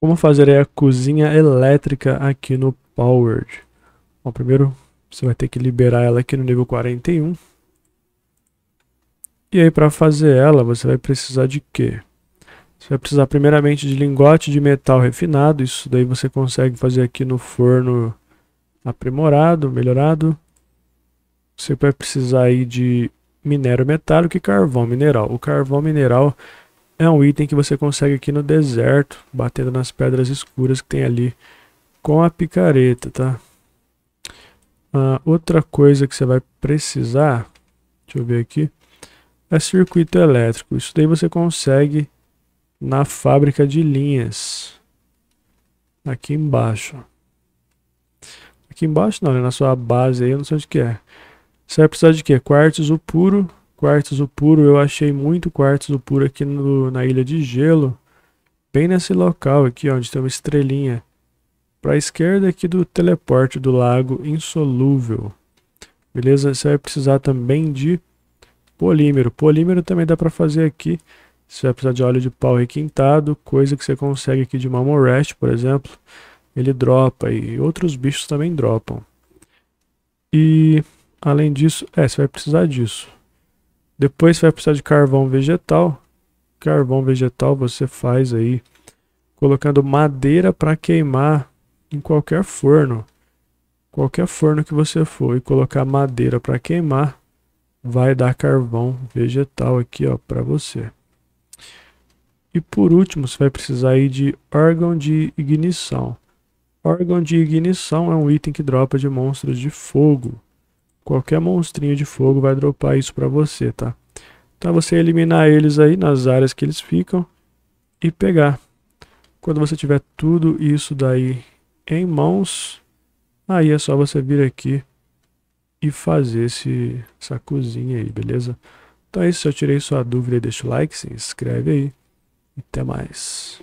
Como fazer a cozinha elétrica aqui no Powered? Bom, primeiro você vai ter que liberar ela aqui no nível 41. E aí para fazer ela você vai precisar de quê? Você vai precisar primeiramente de lingote de metal refinado. Isso daí você consegue fazer aqui no forno aprimorado, melhorado. Você vai precisar aí de minério metálico e carvão mineral. O carvão mineral é um item que você consegue aqui no deserto, batendo nas pedras escuras que tem ali com a picareta, tá? Ah, outra coisa que você vai precisar, deixa eu ver aqui, é circuito elétrico. Isso daí você consegue na fábrica de linhas, aqui embaixo. Aqui embaixo não, é na sua base aí, eu não sei onde que é. Você vai precisar de quê? Quartzo puro, quartzo puro. Eu achei muito quartzo puro aqui no, na Ilha de Gelo. Bem nesse local aqui, onde tem uma estrelinha. Para a esquerda aqui do teleporte do lago insolúvel. Beleza? Você vai precisar também de polímero. Polímero também dá para fazer aqui. Você vai precisar de óleo de pau requintado, coisa que você consegue aqui de Mamorest, por exemplo. Ele dropa e outros bichos também dropam. E além disso, é, você vai precisar disso. Depois você vai precisar de carvão vegetal. Carvão vegetal você faz aí colocando madeira para queimar em qualquer forno. Qualquer forno que você for e colocar madeira para queimar, vai dar carvão vegetal aqui, ó, para você. E por último, você vai precisar aí de órgão de ignição. Órgão de ignição é um item que dropa de monstros de fogo. Qualquer monstrinho de fogo vai dropar isso para você, tá? Então é você eliminar eles aí nas áreas que eles ficam e pegar. Quando você tiver tudo isso daí em mãos, aí é só você vir aqui e fazer esse, essa cozinha aí, beleza? Então é isso, se eu tirei sua dúvida, deixa o like, se inscreve aí. Até mais.